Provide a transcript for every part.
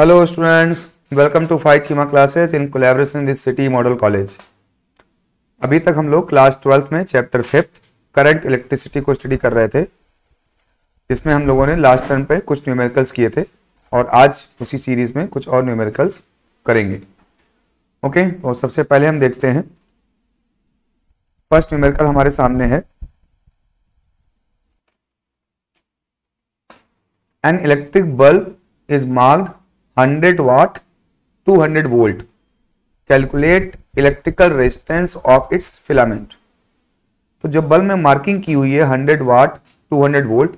Hello students welcome to five Cheema classes in collaboration with City Model College अभी तक हम लोग क्लास ट्वेल्थ में चैप्टर फिफ्थ करंट इलेक्ट्रिसिटी को स्टडी कर रहे थे जिसमें हम लोगों ने लास्ट टर्म पे कुछ न्यूमेरिकल्स किए थे और आज उसी सीरीज में कुछ और न्यूमेरिकल्स करेंगे ओके okay, तो सबसे पहले हम देखते हैं फर्स्ट न्यूमेरिकल हमारे सामने है an electric bulb is marked 100 to 200 volt calculate electrical resistance of its filament तो जब बल्ब में मार्किंग की हुई है 100 वाट 200 वोल्ट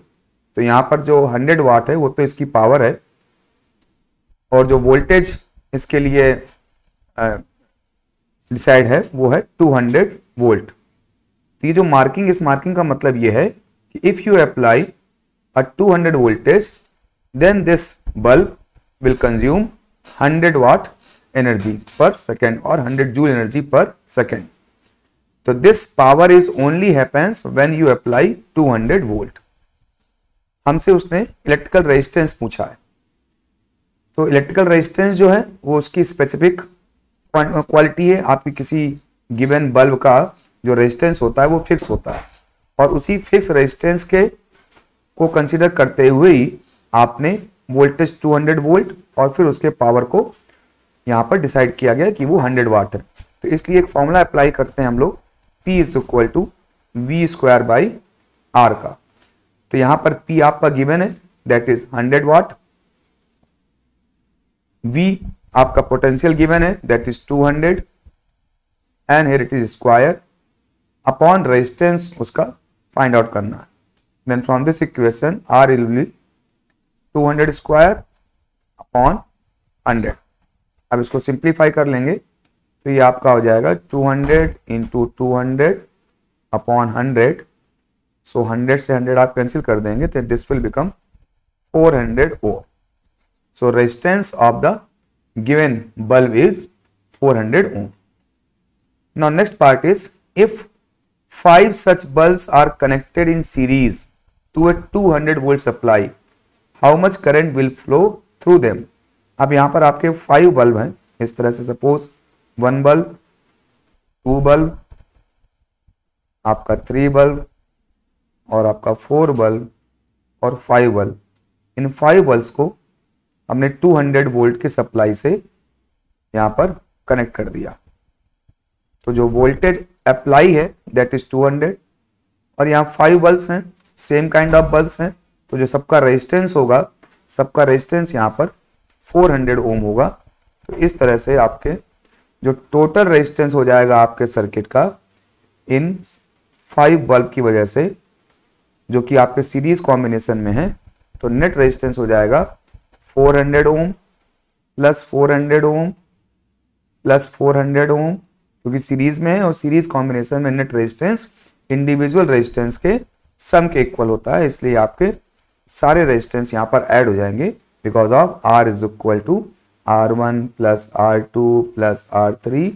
तो यहां पर जो 100 वाट है वो तो इसकी पावर है और जो वोल्टेज इसके लिए डिसाइड है वो है 200 वोल्ट तो ये जो मार्किंग इस मार्किंग का मतलब ये है कि if you apply a 200 voltage then this bulb will consume 100 watt energy पर सेकेंड और 100 जूल एनर्जी पर सेकेंड तो this power is only happens when you apply 200 volt हमसे उसने इलेक्ट्रिकल रेजिस्टेंस पूछा है तो इलेक्ट्रिकल रेजिस्टेंस जो है वो उसकी स्पेसिफिक क्वालिटी है आपकी किसी गिवन बल्ब का जो रेजिस्टेंस होता है वो फिक्स होता है और उसी फिक्स रेजिस्टेंस के को कंसिडर करते हुए ही आपने वोल्टेज 200 वोल्ट और फिर उसके पावर को यहाँ पर डिसाइड किया गया कि वो 100 वाट है तो इसलिए एक फॉर्मूला अप्लाई करते हैं हम लोग P is equal to V square by R का तो यहाँ पर P आपका गिवन है दैट इज 100 वाट V आपका पोटेंशियल गिवन है that is 200 and here it is square upon resistance उसका फाइंड आउट करना है then from this equation R will be two hundred square upon hundred अब इसको simplify कर लेंगे तो ये आपका हो जाएगा two hundred into two hundred upon hundred so hundred से हंड्रेड आप कैंसिल कर देंगे तो this will become four hundred ohm so resistance of the given bulb is 400 ohm. Now next part is if five such bulbs are connected in series to a 200 volt supply how much current will flow through them अब यहाँ पर आपके five bulb हैं इस तरह से suppose one bulb two bulb आपका three bulb और आपका फोर बल्ब और फाइव बल्ब इन फाइव बल्ब को हमने 200 वोल्ट की सप्लाई से यहाँ पर कनेक्ट कर दिया तो जो वोल्टेज अप्लाई है दैट इज 200 और यहाँ फाइव बल्ब हैं सेम काइंड ऑफ बल्ब हैं तो जो सबका रेजिस्टेंस होगा सबका रेजिस्टेंस यहाँ पर 400 ओम होगा तो इस तरह से आपके जो टोटल रेजिस्टेंस हो जाएगा आपके सर्किट का इन फाइव बल्ब की वजह से जो कि आपके सीरीज कॉम्बिनेशन में है तो नेट रेजिस्टेंस हो जाएगा 400 ओम प्लस 400 ओम प्लस 400 ओम क्योंकि सीरीज में है और सीरीज कॉम्बिनेशन में नेट रेजिस्टेंस इंडिविजुअल रेजिस्टेंस के सम के इक्वल होता है इसलिए आपके सारे रेजिस्टेंस यहाँ पर ऐड हो जाएंगे because of R is equal to R one plus R two plus R three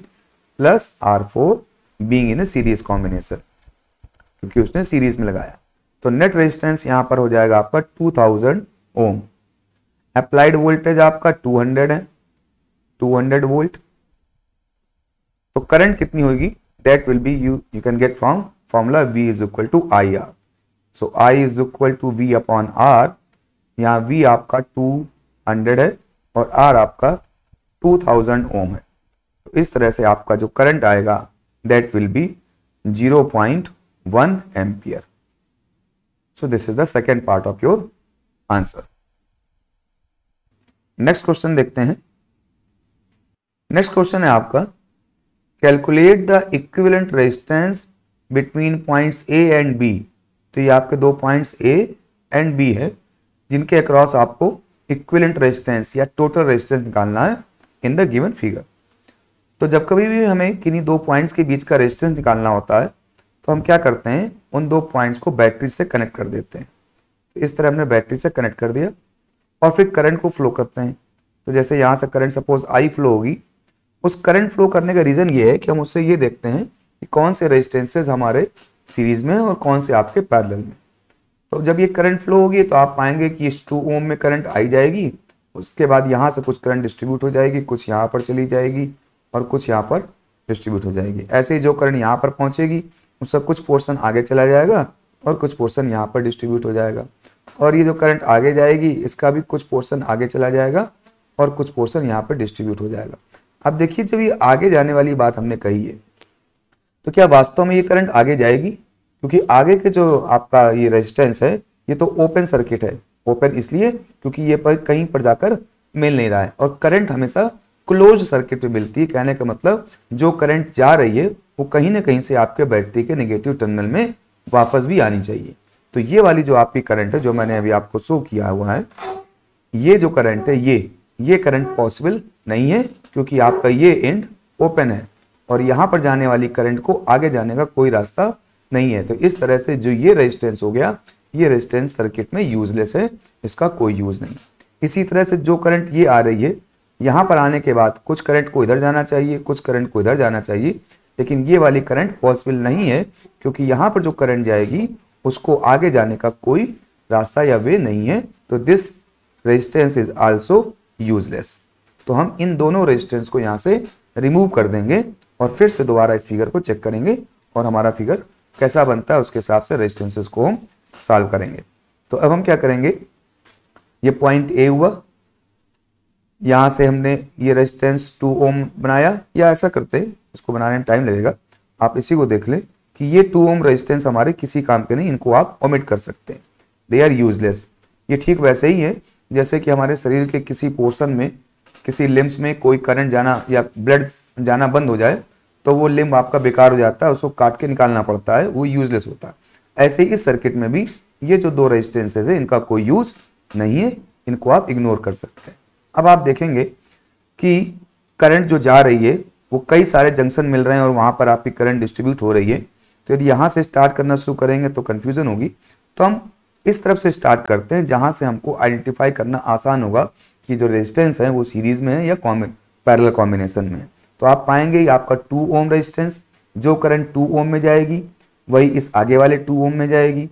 plus R four being in series combination क्योंकि उसने सीरीज में लगाया तो नेट रेजिस्टेंस यहाँ पर हो जाएगा आपका two thousand ohm applied voltage आपका टू हंड्रेड है टू हंड्रेड वोल्ट तो करंट कितनी होगी that will be you you can get from formula V is equal to I R so I is equal to V upon R यहाँ V आपका 200 है और R आपका 2000 ओम है तो इस तरह से आपका जो करंट आएगा that will be 0.1 point one ampere so this is the second part of your answer next question देखते हैं नेक्स्ट क्वेश्चन है आपका calculate the equivalent resistance between points A and B तो ये आपके दो पॉइंट्स ए एंड बी है जिनके अक्रॉस आपको इक्विलेंट रेजिस्टेंस या टोटल रेजिस्टेंस निकालना है इन द गिवन फिगर तो जब कभी भी हमें किन्हीं दो पॉइंट्स के बीच का रेजिस्टेंस निकालना होता है तो हम क्या करते हैं उन दो पॉइंट्स को बैटरी से कनेक्ट कर देते हैं तो इस तरह हमने बैटरी से कनेक्ट कर दिया और फिर करंट को फ्लो करते हैं तो जैसे यहाँ से करंट सपोज आई फ्लो होगी उस करंट फ्लो करने का रीज़न ये है कि हम उससे ये देखते हैं कि कौन से रेजिस्टेंसेज हमारे सीरीज में और कौन से आपके पैरेलल में तो जब ये करंट फ्लो होगी तो आप पाएंगे कि इस टू ओम में करंट आई जाएगी उसके बाद यहाँ से कुछ करंट डिस्ट्रीब्यूट हो जाएगी कुछ यहाँ पर चली जाएगी और कुछ यहाँ पर डिस्ट्रीब्यूट हो जाएगी ऐसे ही जो करंट यहाँ पर पहुँचेगी उसका कुछ पोर्सन आगे चला जाएगा और कुछ पोर्सन यहाँ पर डिस्ट्रीब्यूट हो जाएगा और ये जो करंट आगे जाएगी इसका भी कुछ पोर्सन आगे चला जाएगा और कुछ पोर्सन यहाँ पर डिस्ट्रीब्यूट हो जाएगा अब देखिए जब ये आगे जाने वाली बात हमने कही है तो क्या वास्तव में ये करंट आगे जाएगी क्योंकि आगे के जो आपका ये रेजिस्टेंस है ये तो ओपन सर्किट है ओपन इसलिए क्योंकि ये पर कहीं पर जाकर मिल नहीं रहा है और करंट हमेशा क्लोज सर्किट में मिलती है कहने का मतलब जो करंट जा रही है वो कहीं ना कहीं से आपके बैटरी के नेगेटिव टर्मिनल में वापस भी आनी चाहिए तो ये वाली जो आपकी करंट है जो मैंने अभी आपको शो किया हुआ है ये जो करंट है ये ये करंट पॉसिबल नहीं है क्योंकि आपका ये एंड ओपन है और यहाँ पर जाने वाली करंट को आगे जाने का कोई रास्ता नहीं है तो इस तरह से जो ये रेजिस्टेंस हो गया ये रेजिस्टेंस सर्किट में यूजलेस है इसका कोई यूज नहीं इसी तरह से जो करंट ये आ रही है यहाँ पर आने के बाद कुछ करंट को इधर जाना चाहिए कुछ करंट को इधर जाना चाहिए लेकिन ये वाली करंट पॉसिबल नहीं है क्योंकि यहाँ पर जो करंट जाएगी उसको आगे जाने का कोई रास्ता या वे नहीं है तो this resistance is also useless तो हम इन दोनों रेजिस्टेंस को यहाँ से रिमूव कर देंगे और फिर से दोबारा इस फिगर को चेक करेंगे और हमारा फिगर कैसा बनता है उसके हिसाब से रेजिस्टेंसेस को हम सॉल्व करेंगे तो अब हम क्या करेंगे ये पॉइंट ए हुआ यहाँ से हमने ये रेजिस्टेंस टू ओम बनाया या ऐसा करते इसको बनाने में टाइम लगेगा आप इसी को देख लें कि ये टू ओम रेजिस्टेंस हमारे किसी काम के नहीं इनको आप ओमिट कर सकते हैं दे आर यूजलेस ये ठीक वैसे ही है जैसे कि हमारे शरीर के किसी पोर्शन में किसी लिम्स में कोई करंट जाना या ब्लड जाना बंद हो जाए तो वो लिम्ब आपका बेकार हो जाता है उसको काट के निकालना पड़ता है वो यूजलेस होता है ऐसे ही सर्किट में भी ये जो दो रजिस्टेंसेज है इनका कोई यूज़ नहीं है इनको आप इग्नोर कर सकते हैं अब आप देखेंगे कि करंट जो जा रही है वो कई सारे जंक्शन मिल रहे हैं और वहाँ पर आपकी करंट डिस्ट्रीब्यूट हो रही है तो यदि यहाँ से स्टार्ट करना शुरू करेंगे तो कन्फ्यूज़न होगी तो हम इस तरफ से स्टार्ट करते हैं जहाँ से हमको आइडेंटिफाई करना आसान होगा कि जो रेजिस्टेंस है वो सीरीज में है या कॉमन पैरल कॉम्बिनेशन में है तो आप पाएंगे आपका टू ओम रेजिस्टेंस जो करंट टू ओम में जाएगी वही इस आगे वाले टू ओम में जाएगी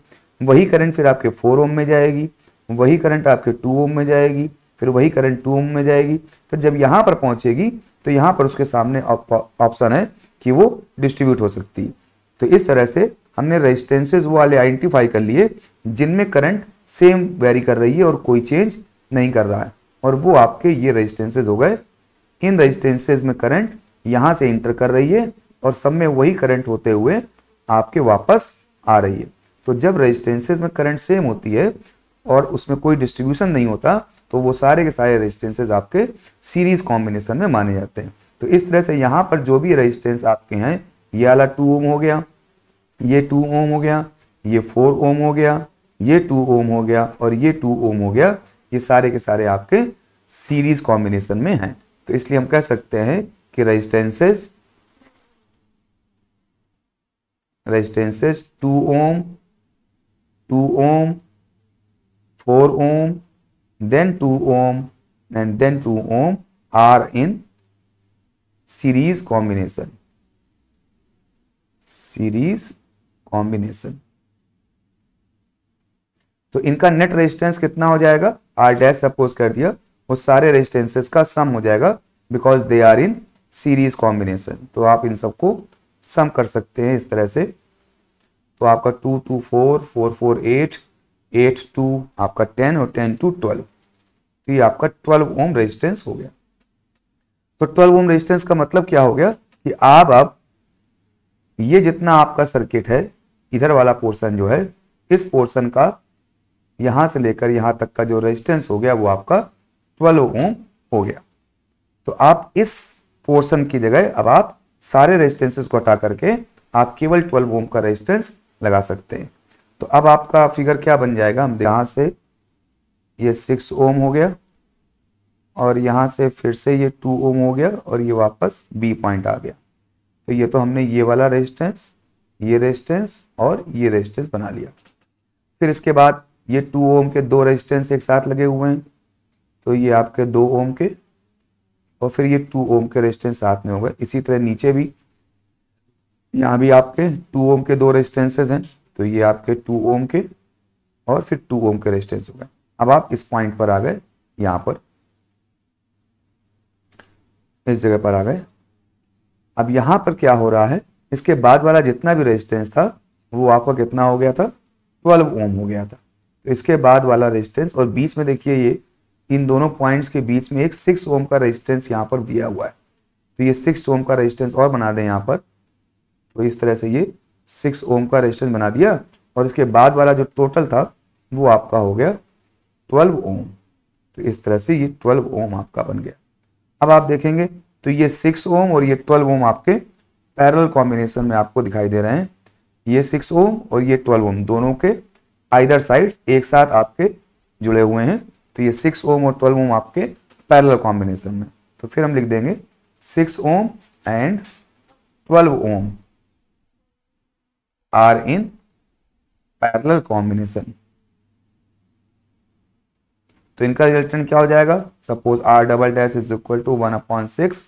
वही करंट फिर आपके फोर ओम में जाएगी वही करंट आपके टू ओम में जाएगी फिर वही करंट टू ओम में जाएगी फिर जब यहाँ पर पहुँचेगी तो यहाँ पर उसके सामने ऑप्शन है कि वो डिस्ट्रीब्यूट हो सकती है तो इस तरह से हमने रेजिस्टेंसेज वो वाले आइडेंटिफाई कर लिए जिनमें करंट सेम वेरी कर रही है और कोई चेंज नहीं कर रहा है और वो आपके ये रेजिस्टेंसेज हो गए इन रेजिस्टेंसेज में करंट यहाँ से इंटर कर रही है और सब में वही करंट होते हुए आपके वापस आ रही है तो जब रेजिस्टेंसेज में करंट सेम होती है और उसमें कोई डिस्ट्रीब्यूशन नहीं होता तो वो सारे के सारे रेजिस्टेंसेज आपके सीरीज कॉम्बिनेशन में माने जाते हैं तो इस तरह से यहाँ पर जो भी रेजिस्टेंस आपके हैं ये वाला टू ओम हो गया ये टू ओम हो गया ये फोर ओम हो गया ये टू ओम हो गया और ये टू ओम हो गया ये सारे के सारे आपके सीरीज कॉम्बिनेशन में हैं तो इसलिए हम कह सकते हैं कि resistances resistances two ohm two ohm four ohm then 2 ohm and then 2 ohm are in series combination series combination तो इनका नेट रेजिस्टेंस कितना हो जाएगा आर डैश सपोज कर दिया वो सारे रेजिस्टेंसेस का सम हो जाएगा because they are in series combination तो आप इन सबको सम कर सकते हैं इस तरह से तो आपका two two four four four eight eight two आपका टेन और टेन टू ट्वेल्व तो ये आपका ट्वेल्व ओम रेजिस्टेंस हो गया तो ट्वेल्व ओम रेजिस्टेंस का मतलब क्या हो गया कि आप अब ये जितना आपका सर्किट है इधर वाला पोर्शन जो है इस पोर्शन का यहां से लेकर यहां तक का जो रेजिस्टेंस हो गया वो आपका ट्वेल्व ओम हो गया तो आप इस पोर्शन की जगह अब आप सारे रेजिस्टेंसेस को हटा करके आप केवल ट्वेल्व ओम का रेजिस्टेंस लगा सकते हैं तो अब आपका फिगर क्या बन जाएगा हम यहां से ये सिक्स ओम हो गया और यहां से फिर से ये टू ओम हो गया और ये वापस बी पॉइंट आ गया तो ये तो हमने ये वाला रेजिस्टेंस ये रेजिस्टेंस और ये रेजिस्टेंस बना लिया फिर इसके बाद ये टू ओम के दो रेजिस्टेंस एक साथ लगे हुए हैं तो ये आपके दो ओम के और फिर ये टू ओम के रेजिस्टेंस साथ में होगा इसी तरह नीचे भी यहाँ भी आपके टू ओम के दो रेजिस्टेंसेज हैं तो ये आपके टू ओम के और फिर टू ओम के रेजिस्टेंस होगा अब आप इस पॉइंट पर आ गए यहाँ पर इस जगह पर आ गए अब यहाँ पर क्या हो रहा है इसके बाद वाला जितना भी रेजिस्टेंस था वो आपका कितना हो गया था ट्वेल्व ओम हो गया था इसके बाद वाला रेजिस्टेंस और बीच में देखिए ये इन दोनों पॉइंट्स के बीच में एक सिक्स ओम का रेजिस्टेंस यहाँ पर दिया हुआ है तो ये सिक्स ओम का रेजिस्टेंस और बना दें यहाँ पर तो इस तरह से ये सिक्स ओम का रेजिस्टेंस बना दिया और इसके बाद वाला जो टोटल था वो आपका हो गया ट्वेल्व ओम तो इस तरह से ये ट्वेल्व ओम आपका बन गया अब आप देखेंगे तो ये सिक्स ओम और ये ट्वेल्व ओम आपके पैरल कॉम्बिनेशन में आपको दिखाई दे रहे हैं ये सिक्स ओम और ये ट्वेल्व ओम दोनों के आइदर साइड एक साथ आपके जुड़े हुए हैं तो ये सिक्स ओम और ट्वेल्व ओम आपके पैरल कॉम्बिनेशन में तो फिर हम लिख देंगे six ohm and twelve ohm are in parallel combination तो इनका रिजल्टेंट क्या हो जाएगा suppose R double dash is equal to one upon six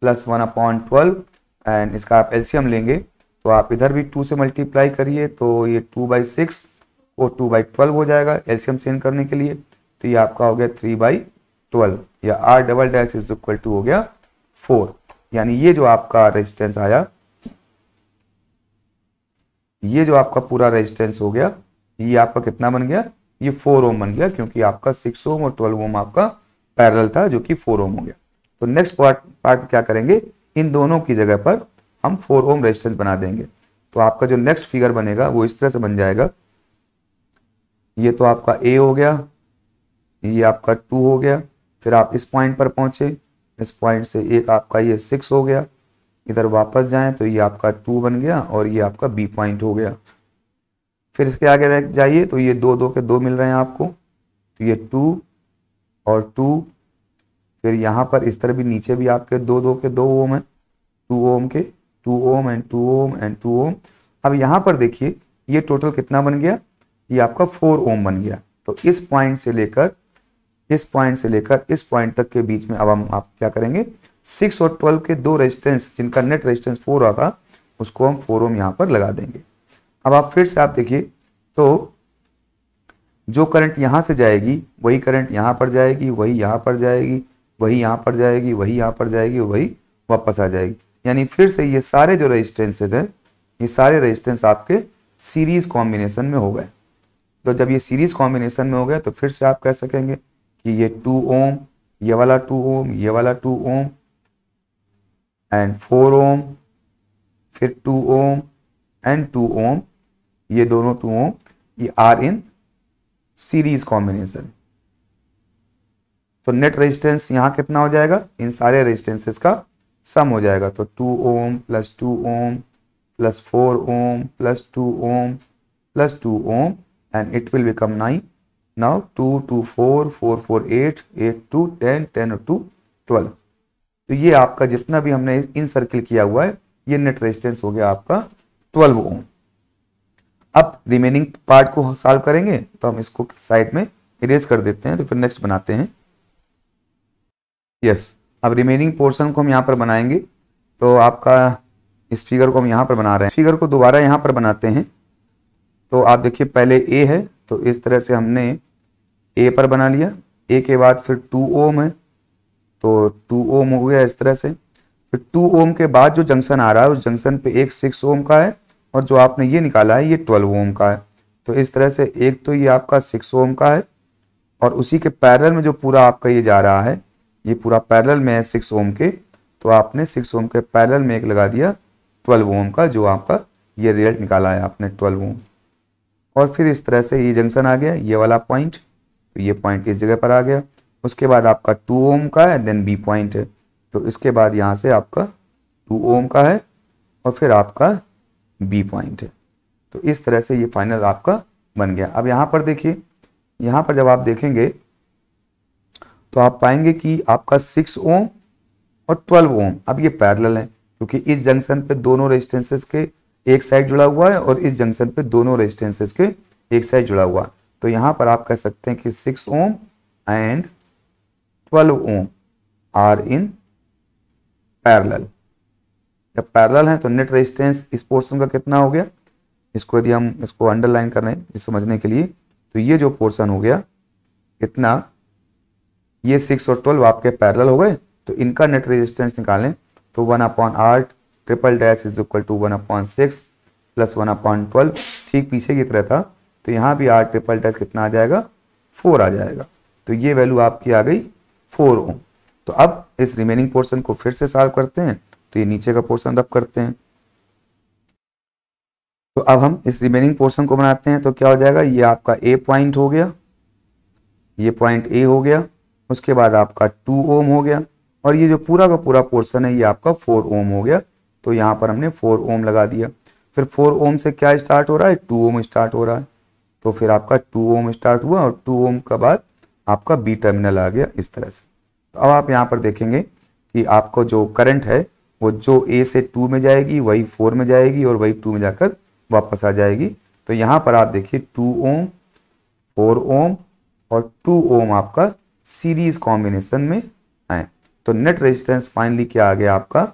plus one upon twelve and इसका आप एल्सियम लेंगे तो आप इधर भी टू से मल्टीप्लाई करिए तो ये टू बाई सिक्स वो टू बाई ट्वेल्व हो जाएगा एल्सियम सेंड करने के लिए तो ये आपका हो गया थ्री बाई ट्वेल्व या R double dash is equal to हो गया फोर यानी ये जो आपका रेजिस्टेंस आया ये जो आपका पूरा रेजिस्टेंस हो गया ये आपका कितना बन गया ये फोर ओम बन गया क्योंकि आपका सिक्स ओम और ट्वेल्व ओम आपका पैरल था जो कि फोर ओम हो गया तो नेक्स्ट पार्ट पार्ट क्या करेंगे इन दोनों की जगह पर हम फोर ओम रेजिस्टेंस बना देंगे तो आपका जो नेक्स्ट फिगर बनेगा वो इस तरह से बन जाएगा ये तो आपका ए हो गया ये आपका टू हो गया फिर आप इस पॉइंट पर पहुंचे इस पॉइंट से एक आपका ये सिक्स हो गया इधर वापस जाएं तो ये आपका टू बन गया और ये आपका बी पॉइंट हो गया फिर इसके आगे जाइए तो ये दो दो के दो मिल रहे हैं आपको तो ये टू और टू फिर यहाँ पर इस तरह भी नीचे भी आपके दो दो के दो ओम है टू ओम के two ohm and two ohm and two ohm अब यहाँ पर देखिए ये टोटल कितना बन गया ये आपका फोर ओम बन गया तो इस पॉइंट से लेकर इस पॉइंट से लेकर इस पॉइंट तक के बीच में अब हम आप क्या करेंगे सिक्स और ट्वेल्व के दो रेजिस्टेंस जिनका नेट रेजिस्टेंस फोर आ था उसको हम फोर ओम यहाँ पर लगा देंगे अब आप फिर से आप देखिए तो जो करंट यहाँ से जाएगी वही करंट यहाँ पर जाएगी वही यहाँ पर जाएगी वही यहाँ पर जाएगी वही यहाँ पर जाएगी वही वापस आ जाएगी यानी फिर से ये सारे जो रजिस्टेंसेज हैं ये सारे रजिस्टेंस आपके सीरीज कॉम्बिनेशन में हो गए तो जब ये सीरीज कॉम्बिनेशन में हो गया तो फिर से आप कह सकेंगे कि ये टू ओम ये वाला टू ओम ये वाला two ohm and four ohm फिर two ohm and two ohm ये दोनों टू ओम ये आर इन सीरीज कॉम्बिनेशन तो नेट रेजिस्टेंस यहां कितना हो जाएगा इन सारे रेजिस्टेंसेस का सम हो जाएगा तो two ohm plus two ohm plus four ohm plus two ohm plus two ohm and it will become 9. Now 2, 2, 4, 4, 4, 8, 8, 2, 10, 10 और 2, 12. तो ये आपका जितना भी हमने इन सर्किल किया हुआ है ये नेट रेजिस्टेंस हो गया आपका 12 ओम अब रिमेनिंग पार्ट को सॉल्व करेंगे तो हम इसको साइड में इरेज कर देते हैं तो फिर नेक्स्ट बनाते हैं यस अब रिमेनिंग पोर्शन को हम यहां पर बनाएंगे तो आपका इस फिगर को हम यहां पर बना रहे हैं फिगर को दोबारा यहां पर बनाते हैं तो आप देखिए पहले ए है तो इस तरह से हमने ए पर बना लिया ए के बाद फिर टू ओम है तो टू ओम हो गया इस तरह से फिर टू ओम के बाद जो जंक्शन आ रहा है उस जंक्शन पे एक सिक्स ओम का है और जो आपने ये निकाला है ये ट्वेल्व ओम का है तो इस तरह से एक तो ये आपका सिक्स ओम का है और उसी के पैरल में जो पूरा आपका ये जा रहा है ये पूरा पैरल में है सिक्स ओम के तो आपने सिक्स ओम के पैरल में एक लगा दिया ट्वेल्व ओम का जो आपका ये रिजल्ट निकाला है आपने ट्वेल्व ओम और फिर इस तरह से ये जंक्शन आ गया ये वाला पॉइंट तो ये पॉइंट इस जगह पर आ गया उसके बाद आपका टू ओम का है देन बी पॉइंट है तो इसके बाद यहाँ से आपका टू ओम का है और फिर आपका बी पॉइंट है तो इस तरह से ये फाइनल आपका बन गया अब यहाँ पर देखिए यहाँ पर जब आप देखेंगे तो आप पाएंगे कि आपका सिक्स ओम और ट्वेल्व ओम अब ये पैरल हैं क्योंकि इस जंक्शन पे दोनों रेजिस्टेंसेस के एक साइड जुड़ा हुआ है और इस जंक्शन पे दोनों रेजिस्टेंसेस के एक साइड जुड़ा हुआ तो यहां पर आप कह सकते हैं कि six ohm and twelve ohm are in parallel जब पैरल है तो नेट रेजिस्टेंस इस पोर्शन का कितना हो गया इसको यदि हम इसको अंडरलाइन कर रहे हैं समझने के लिए तो ये जो पोर्शन हो गया इतना ये सिक्स और ट्वेल्व आपके पैरल हो गए तो इनका नेट रेजिस्टेंस निकालें तो वन अपॉन आठ triple dash is equal to one upon six plus one upon twelve ठीक पीछे की तरह था तो यहाँ भी आर ट्रिपल डैश कितना आ जाएगा फोर आ जाएगा तो ये वैल्यू आपकी आ गई फोर ओम तो अब इस रिमेनिंग पोर्सन को फिर से सॉल्व करते हैं तो ये नीचे का पोर्सन रब करते हैं तो अब हम इस रिमेनिंग पोर्सन को बनाते हैं तो क्या हो जाएगा ये आपका ए पॉइंट हो गया ये पॉइंट ए हो गया उसके बाद आपका टू ओम हो गया और ये जो पूरा का पूरा पोर्सन है ये आपका फोर ओम हो गया तो यहाँ पर हमने फोर ओम लगा दिया फिर फोर ओम से क्या स्टार्ट हो रहा है टू ओम स्टार्ट हो रहा है तो फिर आपका टू ओम स्टार्ट हुआ और टू ओम का बाद आपका बी टर्मिनल आ गया इस तरह से तो अब आप यहाँ पर देखेंगे कि आपको जो करंट है वो जो ए से टू में जाएगी वही फोर में जाएगी और वही टू में जाकर वापस आ जाएगी तो यहाँ पर आप देखिए टू ओम फोर ओम और टू ओम आपका सीरीज कॉम्बिनेशन में है तो नेट रेजिस्टेंस फाइनली क्या आ गया आपका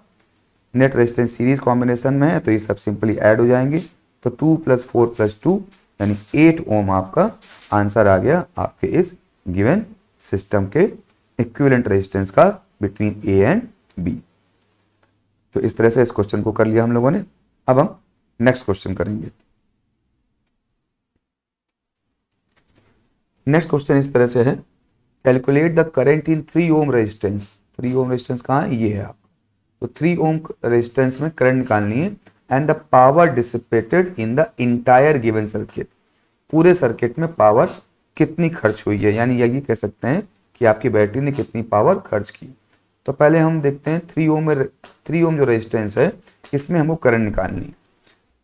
नेट रेजिस्टेंस सीरीज कॉम्बिनेशन में है तो ये सब सिंपली ऐड हो जाएंगे तो two plus four plus two यानी एट ओम आपका आंसर आ गया आपके इस गिवन सिस्टम के इक्विवेलेंट रेजिस्टेंस का बिटवीन ए एंड बी तो इस तरह से इस क्वेश्चन को कर लिया हम लोगों ने अब हम नेक्स्ट क्वेश्चन करेंगे नेक्स्ट क्वेश्चन इस तरह से है calculate the current in three ohm resistance three ohm resistance कहाँ है ये है आप तो थ्री ओम रेजिस्टेंस में करंट निकालनी है and the power dissipated in the entire given circuit पूरे सर्किट में पावर कितनी खर्च हुई है यानी यही कह सकते हैं कि आपकी बैटरी ने कितनी पावर खर्च की तो पहले हम देखते हैं थ्री ओम में थ्री ओम जो रेजिस्टेंस है इसमें हमको करंट निकालनी है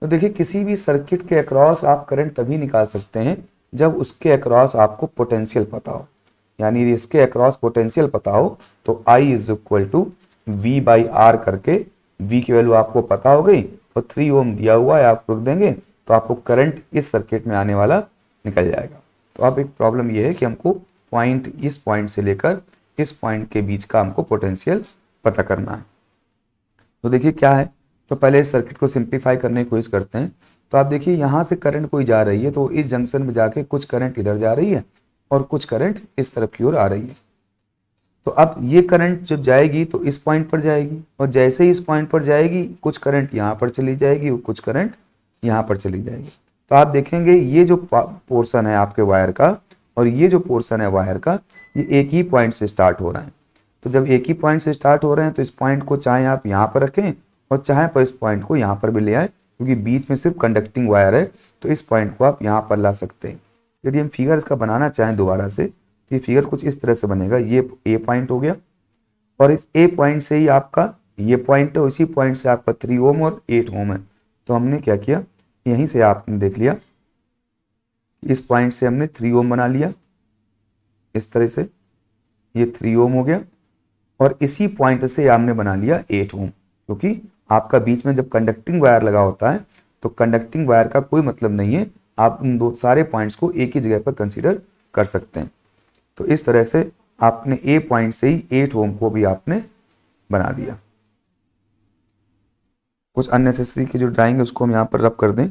तो देखिए किसी भी सर्किट के अक्रॉस आप करंट तभी निकाल सकते हैं जब उसके अक्रॉस आपको पोटेंशियल पता हो यानी इसके अक्रॉस पोटेंशियल पता हो तो I is equal to V by R करके वी की वैल्यू आपको पता हो गई और थ्री ओम दिया हुआ है आप रुक देंगे तो आपको करंट इस सर्किट में आने वाला निकल जाएगा तो अब एक प्रॉब्लम ये है कि हमको पॉइंट इस पॉइंट से लेकर इस पॉइंट के बीच का हमको पोटेंशियल पता करना है तो देखिए क्या है तो पहले इस सर्किट को सिंप्लीफाई करने की कोशिश करते हैं तो आप देखिए यहाँ से करंट कोई जा रही है तो इस जंक्शन में जाके कुछ करंट इधर जा रही है और कुछ करंट इस तरफ की ओर आ रही है तो अब ये करंट जब जाएगी तो इस पॉइंट पर जाएगी और जैसे ही इस पॉइंट पर जाएगी कुछ करंट यहाँ पर चली जाएगी और कुछ करंट यहाँ पर चली जाएगी तो आप देखेंगे ये जो पोर्सन है आपके वायर का और ये जो पोर्सन है वायर का ये एक ही पॉइंट से स्टार्ट हो रहा है तो जब एक ही पॉइंट से स्टार्ट हो रहे हैं तो इस पॉइंट को चाहे आप यहाँ पर रखें और चाहे पर इस पॉइंट को यहाँ पर भी ले आए क्योंकि बीच में सिर्फ कंडक्टिंग वायर है तो इस पॉइंट को आप यहाँ पर ला सकते हैं यदि हम फिगर इसका बनाना चाहें दोबारा से ये फिगर कुछ इस तरह से बनेगा ये ए पॉइंट हो गया और इस ए पॉइंट से ही आपका ये पॉइंट है इसी पॉइंट से आपका थ्री ओम और एट ओम है तो हमने क्या किया यहीं से आपने देख लिया इस पॉइंट से हमने थ्री ओम बना लिया इस तरह से ये थ्री ओम हो गया और इसी पॉइंट से आपने बना लिया एट ओम क्योंकि आपका बीच में जब कंडक्टिंग वायर लगा होता है तो कंडक्टिंग वायर का कोई मतलब नहीं है आप उन दो सारे पॉइंट्स को एक ही जगह पर कंसिडर कर सकते हैं तो इस तरह से आपने ए पॉइंट से ही एट ओम को भी आपने बना दिया कुछ अननेसेसरी की जो ड्राइंग है उसको हम यहां पर रब कर दें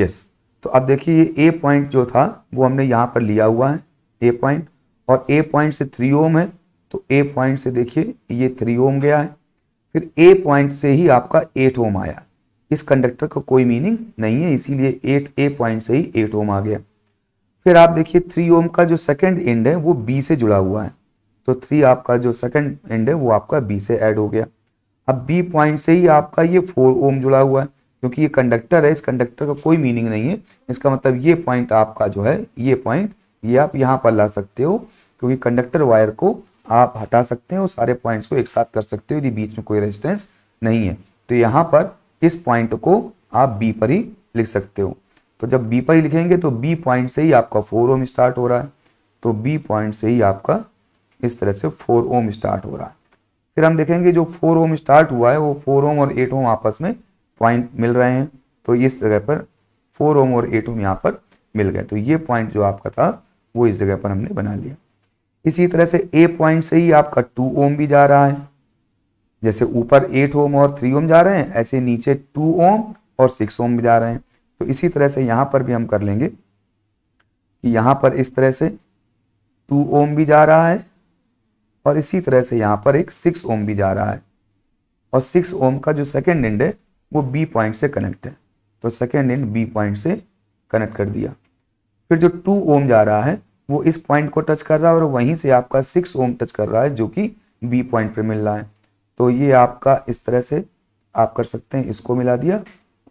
यस तो अब देखिए ये ए पॉइंट जो था वो हमने यहां पर लिया हुआ है ए पॉइंट और ए पॉइंट से थ्री ओम है तो ए पॉइंट से देखिए ये थ्री ओम गया है फिर ए पॉइंट से ही आपका एट ओम आया इस कंडक्टर का को कोई मीनिंग नहीं है इसीलिए एट ए पॉइंट से ही एट ओम आ गया फिर आप देखिए थ्री ओम का जो सेकंड एंड है वो बी से जुड़ा हुआ है तो थ्री आपका जो सेकंड एंड है वो आपका बी से ऐड हो गया अब बी पॉइंट से ही आपका ये फोर ओम जुड़ा हुआ है क्योंकि ये कंडक्टर है इस कंडक्टर का कोई मीनिंग नहीं है इसका मतलब ये पॉइंट आपका जो है ये पॉइंट ये आप यहाँ पर ला सकते हो क्योंकि कंडक्टर वायर को आप हटा सकते हो सारे पॉइंट्स को एक साथ कर सकते हो यदि बीच में कोई रेजिस्टेंस नहीं है तो यहाँ पर इस पॉइंट को आप बी पर ही लिख सकते हो तो जब बी पर ही लिखेंगे तो बी पॉइंट से ही आपका फोर ओम स्टार्ट हो रहा है तो बी पॉइंट से ही आपका इस तरह से फोर ओम स्टार्ट हो रहा है फिर हम देखेंगे जो फोर ओम स्टार्ट हुआ है वो फोर ओम और एट ओम आपस में पॉइंट मिल रहे हैं तो इस जगह पर फोर ओम और एट ओम यहाँ पर मिल गए तो ये पॉइंट जो आपका था वो इस जगह पर हमने बना लिया इसी तरह से ए पॉइंट से ही आपका टू ओम भी जा रहा है जैसे ऊपर एट ओम और थ्री ओम जा रहे हैं ऐसे नीचे टू ओम और सिक्स ओम भी जा रहे हैं तो इसी तरह से यहाँ पर भी हम कर लेंगे कि यहाँ पर इस तरह से टू ओम भी जा रहा है और इसी तरह से यहाँ पर एक सिक्स ओम भी जा रहा है और सिक्स ओम का जो सेकेंड एंड है वो बी पॉइंट से कनेक्ट है तो सेकेंड एंड बी पॉइंट से कनेक्ट कर दिया फिर जो टू ओम जा रहा है वो इस पॉइंट को टच कर रहा है और वहीं से आपका सिक्स ओम टच कर रहा है जो कि बी पॉइंट पर मिल रहा है तो ये आपका इस तरह से आप कर सकते हैं इसको मिला दिया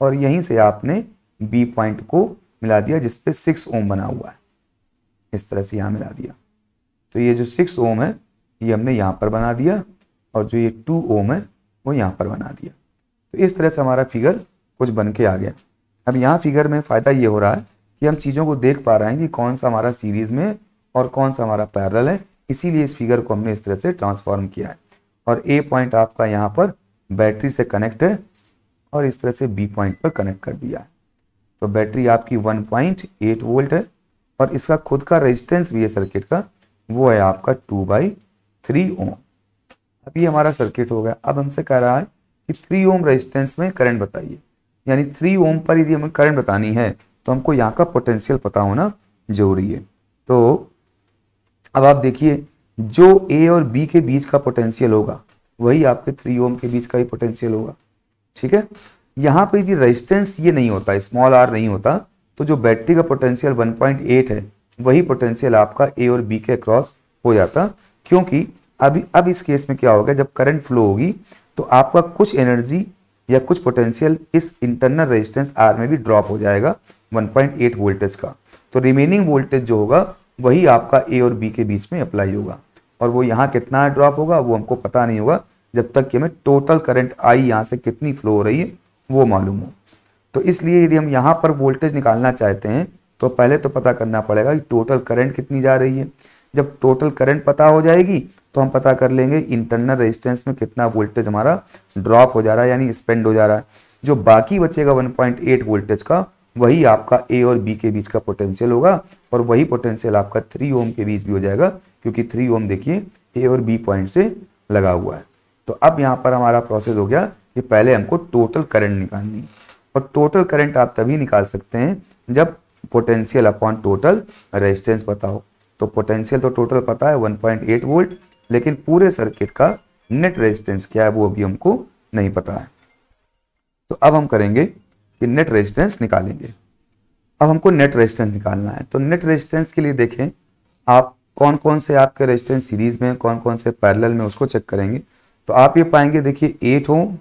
और यहीं से आपने बी पॉइंट को मिला दिया जिसपे सिक्स ओम बना हुआ है इस तरह से यहाँ मिला दिया तो ये जो सिक्स ओम है ये हमने यहाँ पर बना दिया और जो ये टू ओम है वो यहाँ पर बना दिया तो इस तरह से हमारा फिगर कुछ बन के आ गया अब यहाँ फिगर में फ़ायदा ये हो रहा है कि हम चीज़ों को देख पा रहे हैं कि कौन सा हमारा सीरीज़ में और कौन सा हमारा पैरल है इसीलिए इस फिगर को हमने इस तरह से ट्रांसफॉर्म किया है और ए पॉइंट आपका यहाँ पर बैटरी से कनेक्ट है और इस तरह से बी पॉइंट पर कनेक्ट कर दिया है तो बैटरी आपकी 1.8 वोल्ट है और इसका खुद का रेजिस्टेंस भी है सर्किट का वो है आपका टू बाई थ्री ओम अब ये हमारा सर्किट हो गया अब हमसे कह रहा है कि थ्री ओम रेजिस्टेंस में करंट बताइए यानी थ्री ओम पर यदि हमें करंट बतानी है तो हमको यहाँ का पोटेंशियल पता होना जरूरी है तो अब आप देखिए जो ए और बी के बीच का पोटेंशियल होगा वही आपके थ्री ओम के बीच का ही पोटेंशियल होगा ठीक है यहाँ पर यदि रेजिस्टेंस ये नहीं होता स्मॉल आर नहीं होता तो जो बैटरी का पोटेंशियल 1.8 है वही पोटेंशियल आपका ए और बी के क्रॉस हो जाता क्योंकि अभी अब इस केस में क्या होगा जब करंट फ्लो होगी तो आपका कुछ एनर्जी या कुछ पोटेंशियल इस इंटरनल रेजिस्टेंस आर में भी ड्रॉप हो जाएगा 1.8 वोल्टेज का तो रिमेनिंग वोल्टेज जो होगा वही आपका ए और बी के बीच में अप्लाई होगा और वो यहाँ कितना ड्रॉप होगा वो हमको पता नहीं होगा जब तक कि हमें टोटल करंट आई यहाँ से कितनी फ्लो हो रही है वो मालूम हो तो इसलिए यदि हम यहाँ पर वोल्टेज निकालना चाहते हैं तो पहले तो पता करना पड़ेगा कि टोटल करंट कितनी जा रही है जब टोटल करंट पता हो जाएगी तो हम पता कर लेंगे इंटरनल रेजिस्टेंस में कितना वोल्टेज हमारा ड्रॉप हो जा रहा है यानी स्पेंड हो जा रहा है जो बाकी बचेगा 1.8 वोल्टेज का वही आपका ए और बी के बीच का पोटेंशियल होगा और वही पोटेंशियल आपका थ्री ओम के बीच भी हो जाएगा क्योंकि थ्री ओम देखिए ए और बी पॉइंट से लगा हुआ है तो अब यहाँ पर हमारा प्रोसेस हो गया ये पहले हमको टोटल करंट निकालनी और टोटल करंट आप तभी निकाल सकते हैं जब पोटेंशियल अपॉन टोटल रेजिस्टेंस बताओ तो पोटेंशियल तो टोटल पता है 1.8 वोल्ट लेकिन पूरे सर्किट का नेट रेजिस्टेंस क्या है वो अभी हमको नहीं पता है तो अब हम करेंगे कि नेट रेजिस्टेंस निकालेंगे अब हमको नेट रेजिस्टेंस निकालना है तो नेट रेजिस्टेंस के लिए देखें आप कौन कौन से आपके रेजिस्टेंस सीरीज में कौन कौन से पैरल में उसको चेक करेंगे तो आप ये पाएंगे देखिए एट ओम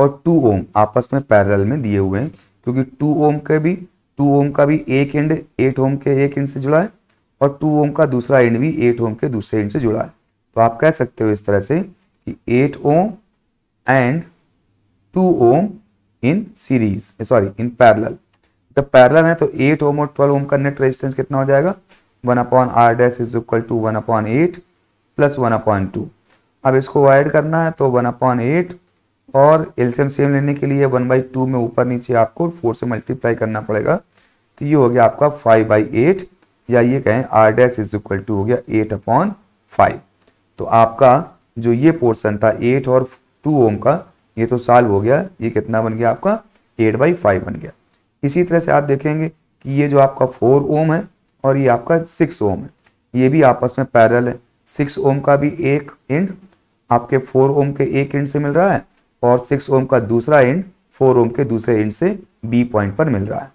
और टू ओम आपस में पैरेलल में दिए हुए हैं क्योंकि टू ओम के भी टू ओम का भी एक एंड एट ओम के एक एंड से जुड़ा है और टू ओम का दूसरा एंड भी एट ओम के दूसरे एंड से जुड़ा है तो आप कह सकते हो इस तरह से कि eight ohm and two ohm in series sorry in parallel जब पैरल है तो एट ओम और ट्वेल्व ओम का नेट रेजिस्टेंस कितना हो जाएगा one upon R dash is equal to one upon eight plus one upon two अब इसको ऐड करना है तो वन अपॉन एट और एल्सियम सेम लेने के लिए वन बाई टू में ऊपर नीचे आपको फोर से मल्टीप्लाई करना पड़ेगा तो ये हो गया आपका फाइव बाई एट या ये कहें R dash is equal to हो गया एट अपॉन फाइव तो आपका जो ये पोर्सन था एट और टू ओम का ये तो साल हो गया ये कितना बन गया आपका एट बाई फाइव बन गया इसी तरह से आप देखेंगे कि ये जो आपका फोर ओम है और ये आपका सिक्स ओम है ये भी आपस में पैरल है सिक्स ओम का भी एक एंड आपके फोर ओम के एक एंड से मिल रहा है और सिक्स ओम का दूसरा एंड फोर ओम के दूसरे एंड से बी पॉइंट पर मिल रहा है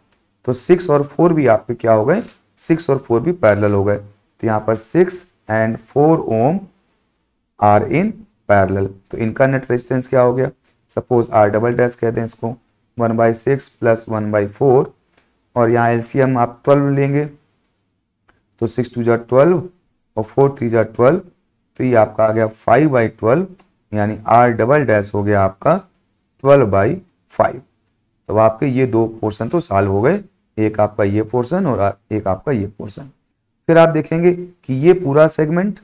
तो सिक्स और फोर भी आपके क्या हो गए सिक्स और फोर भी पैरेलल हो गए तो यहाँ पर six and four ohm are in parallel तो इनका नेट रेजिस्टेंस क्या हो गया सपोज आर डबल डैश कहते हैं इसको one by six plus one by four और यहाँ एलसीएम आप ट्वेल्व लेंगे तो सिक्स टू जार ट्वेल्व और फोर थ्री जार ट्वेल्व तो ये आपका आ गया फाइव बाई ट्वेल्व यानी आर डबल डैश हो गया आपका ट्वेल्व बाई फाइव तो आपके ये दो पोर्शन तो साल हो गए एक आपका ये पोर्शन और एक आपका ये पोर्शन फिर आप देखेंगे कि ये पूरा सेगमेंट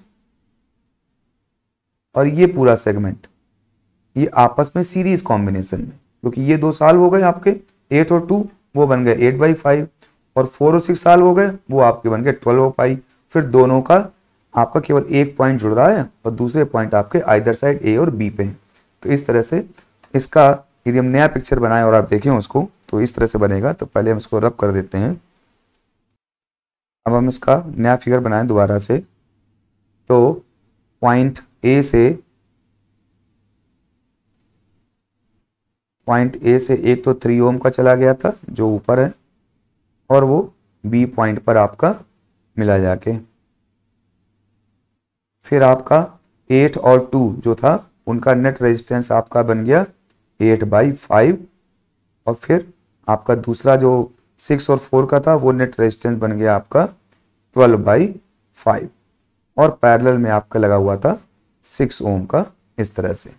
और ये पूरा सेगमेंट ये आपस में सीरीज कॉम्बिनेशन में क्योंकि ये दो साल हो गए आपके एट और टू वो बन गए एट बाई फाइव और फोर और सिक्स साल हो गए वो आपके बन गए ट्वेल्व फाइव फिर दोनों का आपका केवल एक पॉइंट जुड़ रहा है और दूसरे पॉइंट आपके आइदर साइड ए और बी पे हैं तो इस तरह से इसका यदि हम नया पिक्चर बनाएं और आप देखें उसको तो इस तरह से बनेगा तो पहले हम इसको रब कर देते हैं अब हम इसका नया फिगर बनाएं दोबारा से तो पॉइंट ए से पॉइंट ए से एक तो थ्री ओम का चला गया था जो ऊपर है और वो बी पॉइंट पर आपका मिला जाके फिर आपका एट और टू जो था उनका नेट रेजिस्टेंस आपका बन गया एट बाई फाइव और फिर आपका दूसरा जो सिक्स और फोर का था वो नेट रेजिस्टेंस बन गया आपका ट्वेल्व बाई फाइव और पैरेलल में आपका लगा हुआ था सिक्स ओम का इस तरह से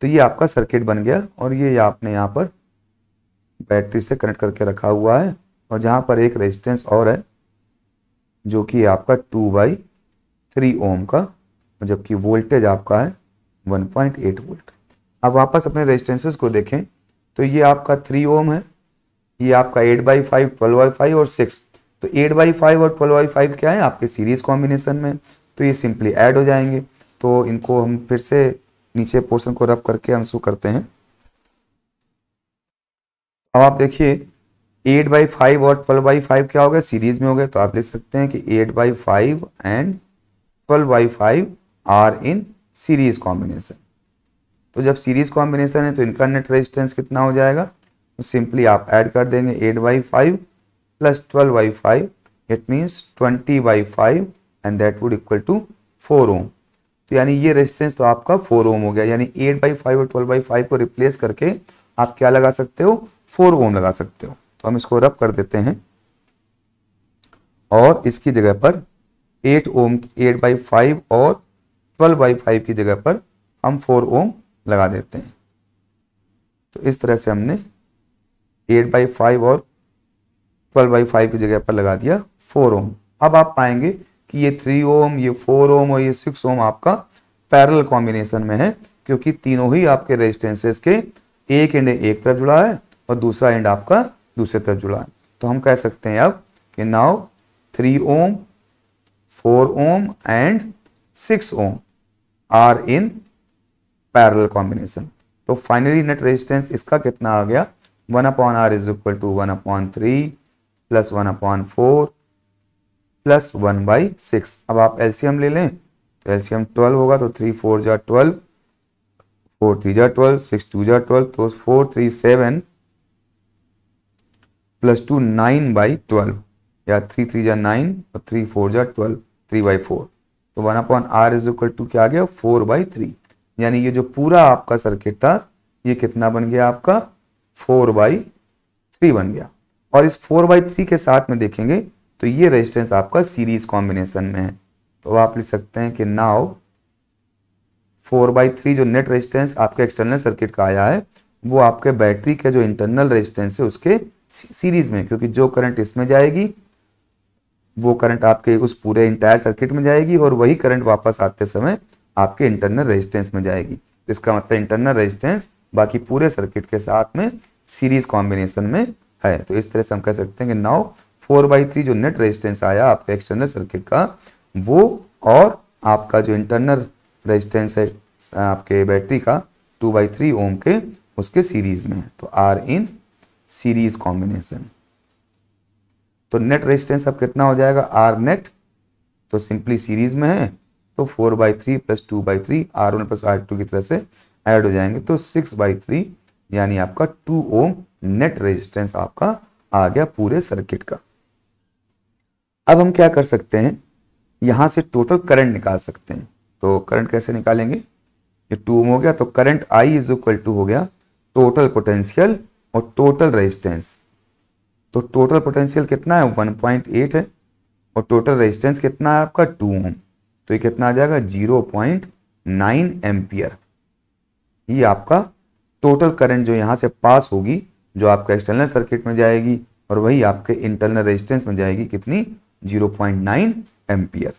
तो ये आपका सर्किट बन गया और ये आपने यहाँ पर बैटरी से कनेक्ट करके रखा हुआ है और जहाँ पर एक रेजिस्टेंस और है जो कि आपका टू बाई थ्री ओम का जबकि वोल्टेज आपका है 1.8 वोल्ट अब वापस अपने रेजिस्टेंसेस को देखें तो ये आपका थ्री ओम है ये आपका eight by five twelve by five और सिक्स तो एट बाई फाइव और ट्वेल्व बाई फाइव क्या है आपके सीरीज कॉम्बिनेशन में तो ये सिंपली ऐड हो जाएंगे तो इनको हम फिर से नीचे पोर्शन को रब करके हम शुरू करते हैं अब आप देखिए एट बाई फाइव और ट्वेल्व बाई फाइव क्या हो गया सीरीज में हो गया तो आप लिख सकते हैं कि eight by five and twelve by five are in series combination तो जब सीरीज कॉम्बिनेशन है तो इनका नेट रेजिस्टेंस कितना हो जाएगा तो सिंपली आप ऐड कर देंगे eight by five plus twelve by five it means twenty by five and that would equal to four ohm तो यानी ये रेजिस्टेंस तो आपका फोर ओम हो गया यानी एट बाई फाइव और ट्वेल्व बाई फाइव को रिप्लेस करके आप क्या लगा सकते हो फोर ओम लगा सकते हो तो हम इसको रब कर देते हैं और इसकी जगह पर eight ohm eight by five और ट्वेल्व बाई फाइव की जगह पर हम फोर ओम लगा देते हैं तो इस तरह से हमने एट बाई फाइव और ट्वेल्व बाई फाइव की जगह पर लगा दिया फोर ओम अब आप पाएंगे कि ये थ्री ओम ये फोर ओम और ये सिक्स ओम आपका पैरल कॉम्बिनेशन में है क्योंकि तीनों ही आपके रेजिस्टेंसेस के एक एंड एक तरफ जुड़ा है और दूसरा एंड आपका दूसरी तरफ जुड़ा है तो हम कह सकते हैं अब कि now three ohm four ohm and six ohm are in parallel combination तो फाइनली नेट रेजिस्टेंस इसका कितना आ गया one upon R is equal to one upon three plus one upon four plus one by six अब आप LCM ले लें तो एलसीएम ट्वेल्व होगा तो थ्री फोर जा ट्वेल्व फोर थ्री जा ट्वेल्व सिक्स टू जा ट्वेल्व तो four three seven plus two nine by twelve या थ्री थ्री जा नाइन और थ्री फोर जा ट्वेल्व थ्री बाई फोर तो one upon R is equal to क्या आ गया फोर बाई थ्री यानी ये जो पूरा आपका सर्किट था ये कितना बन गया आपका फोर बाई थ्री बन गया और इस फोर बाई थ्री के साथ में देखेंगे तो ये रेजिस्टेंस आपका सीरीज कॉम्बिनेशन में है तो आप लिख सकते हैं कि नाव फोर बाई थ्री जो नेट रेजिस्टेंस आपके एक्सटर्नल सर्किट का आया है वो आपके बैटरी के जो इंटरनल रेजिस्टेंस है उसके सीरीज में क्योंकि जो करंट इसमें जाएगी वो करंट आपके उस पूरे इंटायर सर्किट में जाएगी और वही करंट वापस आते समय आपके इंटरनल रेजिस्टेंस में जाएगी इसका मतलब इंटरनल रेजिस्टेंस बाकी पूरे सर्किट के साथ में सीरीज कॉम्बिनेशन में है तो इस तरह से हम कह सकते हैं कि नाउ फोर बाई थ्री जो नेट रेजिस्टेंस आया आपके एक्सटर्नल सर्किट का वो और आपका जो इंटरनल रेजिस्टेंस है आपके बैटरी का टू बाई थ्री ओम के उसके सीरीज में है तो आर इन सीरीज कॉम्बिनेशन तो नेट रेजिस्टेंस अब कितना हो जाएगा आर नेट तो सिंपली सीरीज में है तो four by three plus two by three R one plus R two की तरह से ऐड हो जाएंगे तो सिक्स बाई थ्री यानी आपका टू ओम नेट रेजिस्टेंस आपका आ गया पूरे सर्किट का अब हम क्या कर सकते हैं यहां से टोटल करंट निकाल सकते हैं तो करंट कैसे निकालेंगे ये टू ओम हो गया तो current I is equal to हो गया टोटल पोटेंशियल और टोटल रेजिस्टेंस तो टोटल पोटेंशियल कितना है 1.8 है और टोटल रेजिस्टेंस कितना है आपका टू ओम तो ये कितना आ जाएगा 0.9 पॉइंट ये आपका टोटल करंट जो यहाँ से पास होगी जो आपका एक्सटर्नल सर्किट में जाएगी और वही आपके इंटरनल रेजिस्टेंस में जाएगी कितनी 0.9 पॉइंट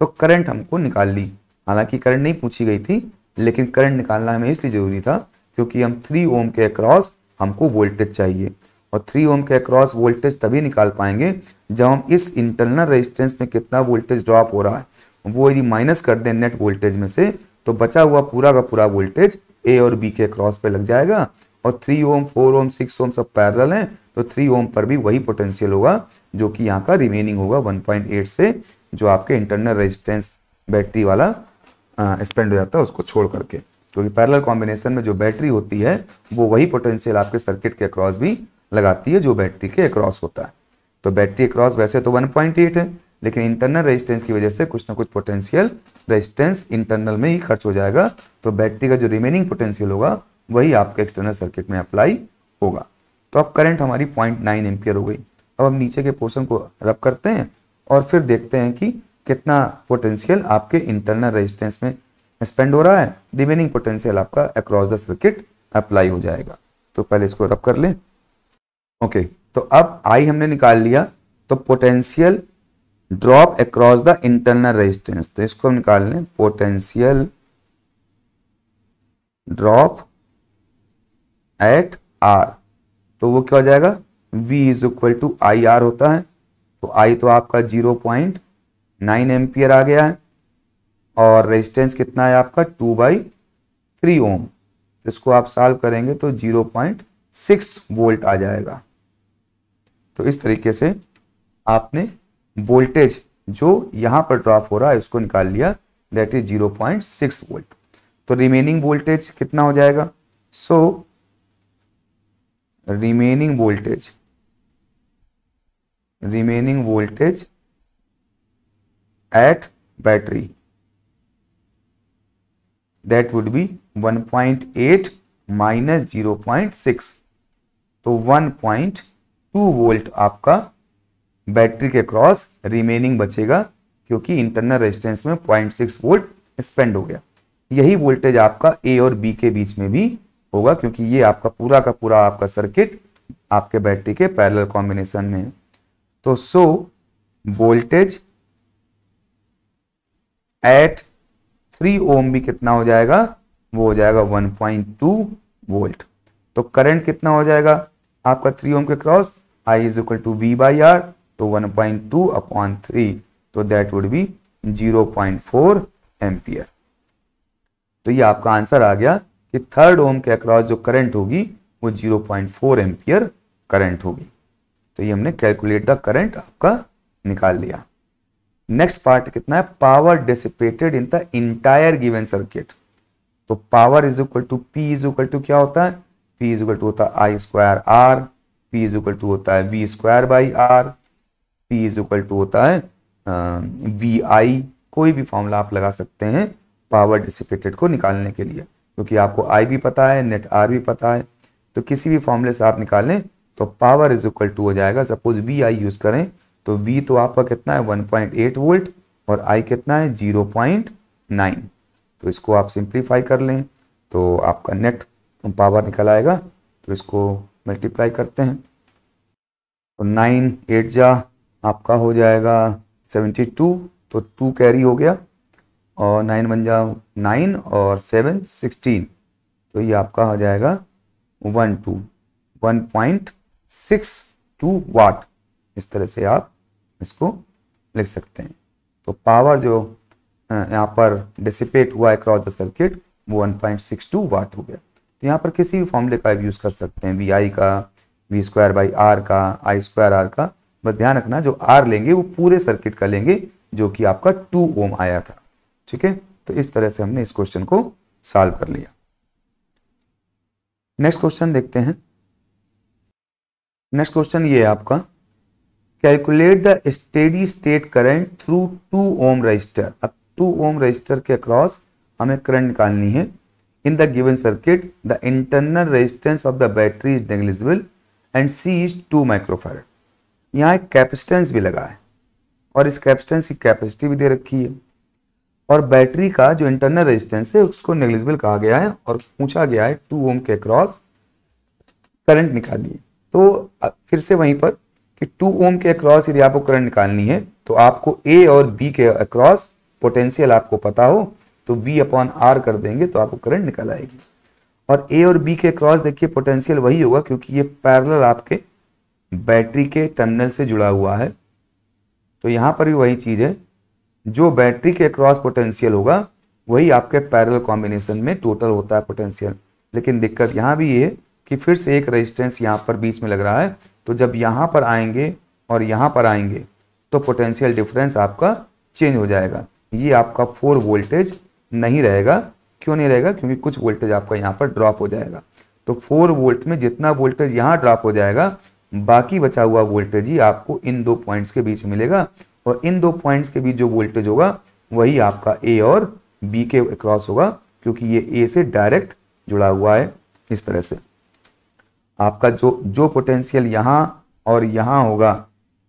तो करंट हमको निकाल ली हालांकि करंट नहीं पूछी गई थी लेकिन करंट निकालना हमें इसलिए ज़रूरी था क्योंकि हम थ्री ओम के अक्रॉस हमको वोल्टेज चाहिए और थ्री ओम के अक्रॉस वोल्टेज तभी निकाल पाएंगे जब हम इस इंटरनल रेजिस्टेंस में कितना वोल्टेज ड्रॉप हो रहा है वो यदि माइनस कर दें नेट वोल्टेज में से तो बचा हुआ पूरा का पूरा वोल्टेज ए और बी के क्रॉस पे लग जाएगा और three ohm four ohm six ohm सब पैरल हैं तो थ्री ओम पर भी वही पोटेंशियल होगा जो कि यहाँ का रिमेनिंग होगा 1.8 से जो आपके इंटरनल रेजिस्टेंस बैटरी वाला स्पेंड हो जाता है उसको छोड़ करके क्योंकि पैरेलल कॉम्बिनेशन में जो बैटरी होती है वो वही पोटेंशियल आपके सर्किट के अक्रॉस भी लगाती है जो बैटरी के अक्रॉस होता है तो बैटरी अक्रॉस वैसे तो 1.8 है लेकिन इंटरनल रेजिस्टेंस की वजह से कुछ ना कुछ पोटेंशियल रेजिस्टेंस इंटरनल में ही खर्च हो जाएगा तो बैटरी का जो रिमेनिंग पोटेंशियल होगा वही आपके एक्सटर्नल सर्किट में अप्लाई होगा तो अब करंट हमारी पॉइंट नाइन एम्पियर हो गई अब हम नीचे के पोर्शन को रब करते हैं और फिर देखते हैं कि कितना पोटेंशियल आपके इंटरनल रेजिस्टेंस में स्पेंड हो रहा है रिमेनिंग पोटेंशियल आपका अक्रॉस द सर्किट अप्लाई हो जाएगा तो पहले इसको रब कर लें ओके तो अब आई हमने निकाल लिया तो potential drop across the internal resistance तो इसको हम निकाल लें पोटेंशियल ड्रॉप एट आर तो वो क्या हो जाएगा V is equal to I R होता है तो आई तो आपका जीरो पॉइंट नाइन एम्पियर आ गया है और रेजिस्टेंस कितना है आपका टू बाई थ्री ओम तो इसको आप सॉल्व करेंगे तो जीरो पॉइंट सिक्स वोल्ट आ जाएगा तो इस तरीके से आपने वोल्टेज जो यहां पर ड्रॉप हो रहा है उसको निकाल लिया that is zero point six volt तो रिमेनिंग वोल्टेज कितना हो जाएगा so remaining voltage remaining voltage at battery that would be 1.8 minus zero तो 1.2 वोल्ट आपका बैटरी के क्रॉस रिमेनिंग बचेगा क्योंकि इंटरनल रेजिस्टेंस में 0.6 वोल्ट स्पेंड हो गया यही वोल्टेज आपका ए और बी के बीच में भी होगा क्योंकि ये आपका पूरा का पूरा आपका सर्किट आपके बैटरी के पैरेलल कॉम्बिनेशन में है तो so voltage at three ohm भी कितना हो जाएगा वो हो जाएगा वन पॉइंट टू वोल्ट तो करंट कितना हो जाएगा आपका थ्री ओम के cross I is equal to V by R तो one point two upon three तो that would be zero point four ampere तो ये आपका आंसर आ गया कि थर्ड ओम के अक्रॉस जो करंट होगी वो 0.4 पॉइंट एम्पियर करंट होगी तो ये हमने कैलकुलेट द करंट आपका निकाल लिया नेक्स्ट पार्ट कितना है power dissipated in the entire given circuit तो power is equal to P is equal to क्या होता है पी इज इक्वल टू होता है I square R P is equal to होता है V square by R P is equal to होता है वी आई कोई भी फॉर्मूला आप लगा सकते हैं पावर डिसिपेटेड को निकालने के लिए क्योंकि आपको आई भी पता है नेट आर भी पता है तो किसी भी फॉर्मूले से आप निकालें तो पावर इज इक्वल टू हो जाएगा सपोज वी आई यूज करें तो वी तो आपका कितना है 1.8 वोल्ट और आई कितना है 0.9 तो इसको आप सिंप्लीफाई कर लें तो आपका नेट पावर निकल आएगा तो इसको मल्टीप्लाई करते हैं तो नाइन एट जा आपका हो जाएगा सेवेंटी टू तो टू कैरी हो गया और नाइन बन जा नाइन और सेवन सिक्सटीन तो ये आपका हो जाएगा one two one point six two watt इस तरह से आप इसको लिख सकते हैं तो पावर जो यहाँ पर डिसिपेट हुआ है क्रॉस द सर्किट वो 1.62 वाट हो गया तो यहाँ पर किसी भी फॉर्मूले का यूज़ कर सकते हैं वी आई का वी स्क्वायर बाई आर का आई स्क्वायर आर का बस ध्यान रखना जो आर लेंगे वो पूरे सर्किट का लेंगे जो कि आपका टू ओम आया था ठीक है तो इस तरह से हमने इस क्वेश्चन को सॉल्व कर लिया नेक्स्ट क्वेश्चन देखते हैं नेक्स्ट क्वेश्चन ये है आपका calculate the steady state current through two ohm resistor अब टू ओम रजिस्टर के अक्रॉस हमें करंट निकालनी है in the given circuit the internal resistance of the battery is negligible and C is two microfarad यहाँ एक capacitance भी लगा है और इस कैपेसिटेंस की कैपेसिटी भी दे रखी है और बैटरी का जो इंटरनल रेजिस्टेंस है उसको नेग्लिजिबल कहा गया है और पूछा गया है टू ओम के अक्रॉस करंट निकालिए तो फिर से वहीं पर कि टू ओम के अक्रॉस यदि आपको करंट निकालनी है तो आपको ए और बी के अक्रॉस पोटेंशियल आपको पता हो तो वी अपॉन आर कर देंगे तो आपको करंट निकल आएगी और ए और बी के अक्रॉस देखिए पोटेंशियल वही होगा क्योंकि ये पैरेलल आपके बैटरी के टर्मिनल से जुड़ा हुआ है तो यहाँ पर भी वही चीज़ है जो बैटरी के अक्रॉस पोटेंशियल होगा वही आपके पैरेलल कॉम्बिनेशन में टोटल होता है पोटेंशियल लेकिन दिक्कत यहाँ भी ये है कि फिर से एक रेजिस्टेंस यहाँ पर बीच में लग रहा है तो जब यहाँ पर आएंगे और यहाँ पर आएंगे तो पोटेंशियल डिफरेंस आपका चेंज हो जाएगा ये आपका फोर वोल्टेज नहीं रहेगा क्यों नहीं रहेगा क्योंकि कुछ वोल्टेज आपका यहाँ पर ड्रॉप हो जाएगा तो फोर वोल्ट में जितना वोल्टेज यहाँ ड्रॉप हो जाएगा बाकी बचा हुआ वोल्टेज ही आपको इन दो पॉइंट्स के बीच मिलेगा और इन दो पॉइंट्स के बीच जो वोल्टेज होगा वही आपका ए और बी के क्रॉस होगा क्योंकि ये ए से डायरेक्ट जुड़ा हुआ है इस तरह से आपका जो जो पोटेंशियल यहाँ और यहाँ होगा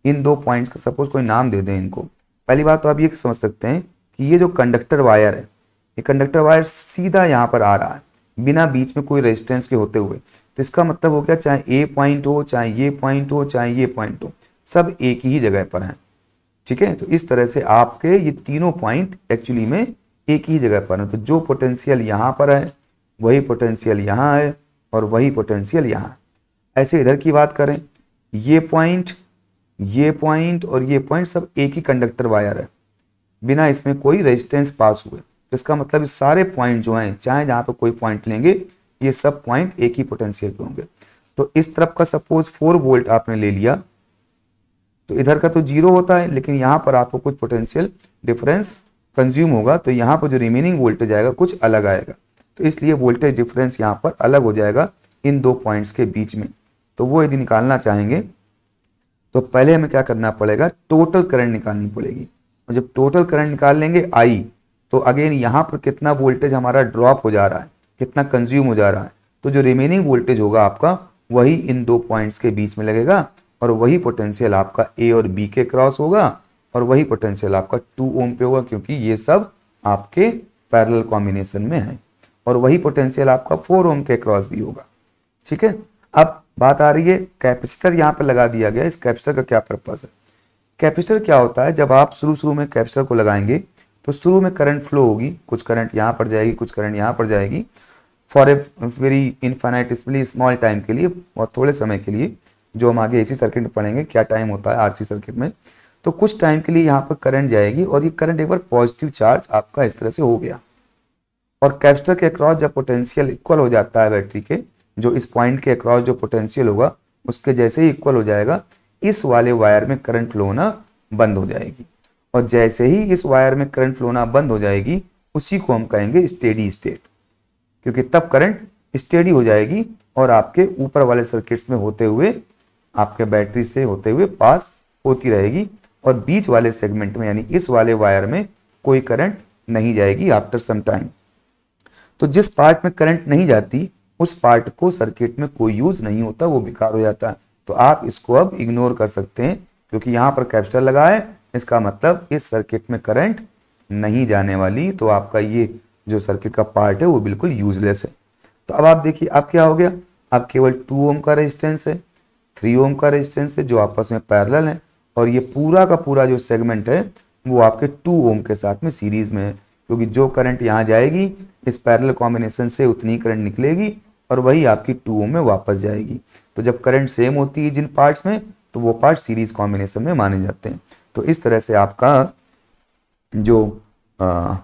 इन दो पॉइंट्स का सपोज कोई नाम दे दें इनको पहली बात तो आप ये समझ सकते हैं कि ये जो कंडक्टर वायर है ये कंडक्टर वायर सीधा यहाँ पर आ रहा है बिना बीच में कोई रेजिस्टेंस के होते हुए तो इसका मतलब हो गया चाहे ए पॉइंट हो चाहे ये पॉइंट हो चाहे ये पॉइंट हो सब एक ही जगह पर हैं ठीक है तो इस तरह से आपके ये तीनों पॉइंट एक्चुअली में एक ही जगह पर हैं तो जो पोटेंशियल यहाँ पर है वही पोटेंशियल यहाँ है और वही पोटेंशियल यहाँ ऐसे इधर की बात करें ये पॉइंट ये पॉइंट और ये पॉइंट सब एक ही कंडक्टर वायर है बिना इसमें कोई रेजिस्टेंस पास हुए तो इसका मतलब इस सारे पॉइंट जो हैं चाहे जहाँ पर कोई पॉइंट लेंगे ये सब पॉइंट एक ही पोटेंशियल पे होंगे तो इस तरफ का सपोज फोर वोल्ट आपने ले लिया तो इधर का तो जीरो होता है लेकिन यहाँ पर आपको कुछ पोटेंशियल डिफरेंस कंज्यूम होगा तो यहाँ पर जो रिमेनिंग वोल्टेज आएगा कुछ अलग आएगा तो इसलिए वोल्टेज डिफरेंस यहाँ पर अलग हो जाएगा इन दो पॉइंट्स के बीच में तो वो यदि निकालना चाहेंगे तो पहले हमें क्या करना पड़ेगा टोटल करंट निकालनी पड़ेगी और जब टोटल करंट निकाल लेंगे आई तो अगेन यहाँ पर कितना वोल्टेज हमारा ड्रॉप हो जा रहा है कितना कंज्यूम हो जा रहा है तो जो रिमेनिंग वोल्टेज होगा आपका वही इन दो पॉइंट्स के बीच में लगेगा और वही पोटेंशियल आपका ए और बी के क्रॉस होगा और वही पोटेंशियल आपका टू ओम पे होगा क्योंकि ये सब आपके पैरेलल कॉम्बिनेशन में है और वही पोटेंशियल आपका फोर ओम के क्रॉस भी होगा ठीक है अब बात आ रही है कैपेसिटर यहाँ पर लगा दिया गया इस कैपेसिटर का क्या पर्पज है कैपेसिटर क्या होता है जब आप शुरू शुरू में कैपेसिटर को लगाएंगे तो शुरू में करंट फ्लो होगी कुछ करंट यहाँ पर जाएगी कुछ करंट यहाँ पर जाएगी for a very infinite small time के लिए और थोड़े समय के लिए जो हम आगे एसी सर्किट में पढ़ेंगे क्या टाइम होता है आरसी सर्किट में तो कुछ टाइम के लिए यहाँ पर करंट जाएगी और ये करंट एक बार पॉजिटिव चार्ज आपका इस तरह से हो गया और कैपेसिटर के अक्रॉस जब पोटेंशियल इक्वल हो जाता है बैटरी के जो इस पॉइंट के अक्रॉस जो पोटेंशियल होगा उसके जैसे ही इक्वल हो जाएगा इस वाले वायर में करंट फ्लो होना बंद हो जाएगी और जैसे ही इस वायर में करंट फ्लो होना बंद हो जाएगी उसी को हम कहेंगे स्टेडी स्टेट क्योंकि तब करंट स्टेडी हो जाएगी और आपके ऊपर वाले सर्किट्स में होते हुए आपके बैटरी से होते हुए पास होती रहेगी और बीच वाले सेगमेंट में यानी इस वाले वायर में कोई करंट नहीं जाएगी आफ्टर सम टाइम तो जिस पार्ट में करंट नहीं जाती उस पार्ट को सर्किट में कोई यूज नहीं होता वो बेकार हो जाता है तो आप इसको अब इग्नोर कर सकते हैं क्योंकि यहाँ पर कैप्चर लगा है इसका मतलब इस सर्किट में करंट नहीं जाने वाली तो आपका ये जो सर्किट का पार्ट है वो बिल्कुल यूजलेस है तो अब आप देखिए अब क्या हो गया अब केवल टू ओम का रेजिस्टेंस है थ्री ओम का रेजिस्टेंस है जो आपस में पैरेलल है और ये पूरा का पूरा जो सेगमेंट है वो आपके टू ओम के साथ में सीरीज में है क्योंकि जो करंट यहाँ जाएगी इस पैरल कॉम्बिनेशन से उतनी करंट निकलेगी और वही आपकी टू ओम में वापस जाएगी तो जब करंट सेम होती है जिन पार्ट्स में तो वो पार्ट सीरीज कॉम्बिनेशन में माने जाते हैं तो इस तरह से आपका जो आ,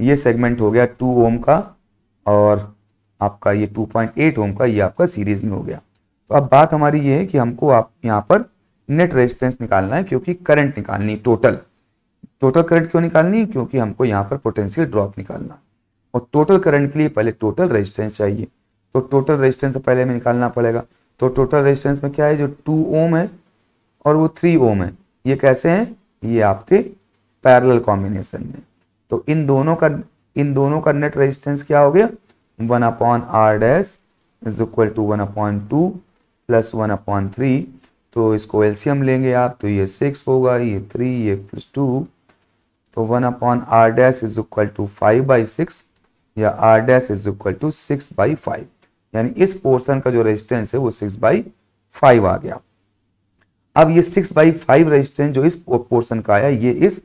ये सेगमेंट हो गया टू ओम का और आपका ये टू पॉइंट एट ओम का ये आपका सीरीज में हो गया तो अब बात हमारी ये है कि हमको आप यहाँ पर नेट रेजिस्टेंस निकालना है क्योंकि करंट निकालनी टोटल टोटल करंट क्यों निकालनी है क्योंकि हमको यहाँ पर पोटेंशियल ड्रॉप निकालना और टोटल करंट के लिए पहले टोटल रेजिस्टेंस चाहिए तो टोटल रेजिस्टेंस पहले हमें निकालना पड़ेगा तो टोटल रेजिस्टेंस में क्या है जो टू ओम है और वो थ्री ओम है ये कैसे हैं ये आपके पैरेलल कॉम्बिनेशन में तो इन दोनों का इन दोनों का नेट रेजिस्टेंस क्या हो गया one upon R dash is equal to one upon two plus one upon three तो इसको एल्शियम लेंगे आप तो ये सिक्स होगा ये थ्री ये प्लस टू तो one upon R dash is equal to five by six या R dash is equal to six by five यानी इस पोर्शन का जो रेजिस्टेंस है वो सिक्स बाई फाइव आ गया अब ये सिक्स बाई फाइव रजिस्टेंस जो इस पोर्शन का आया ये इस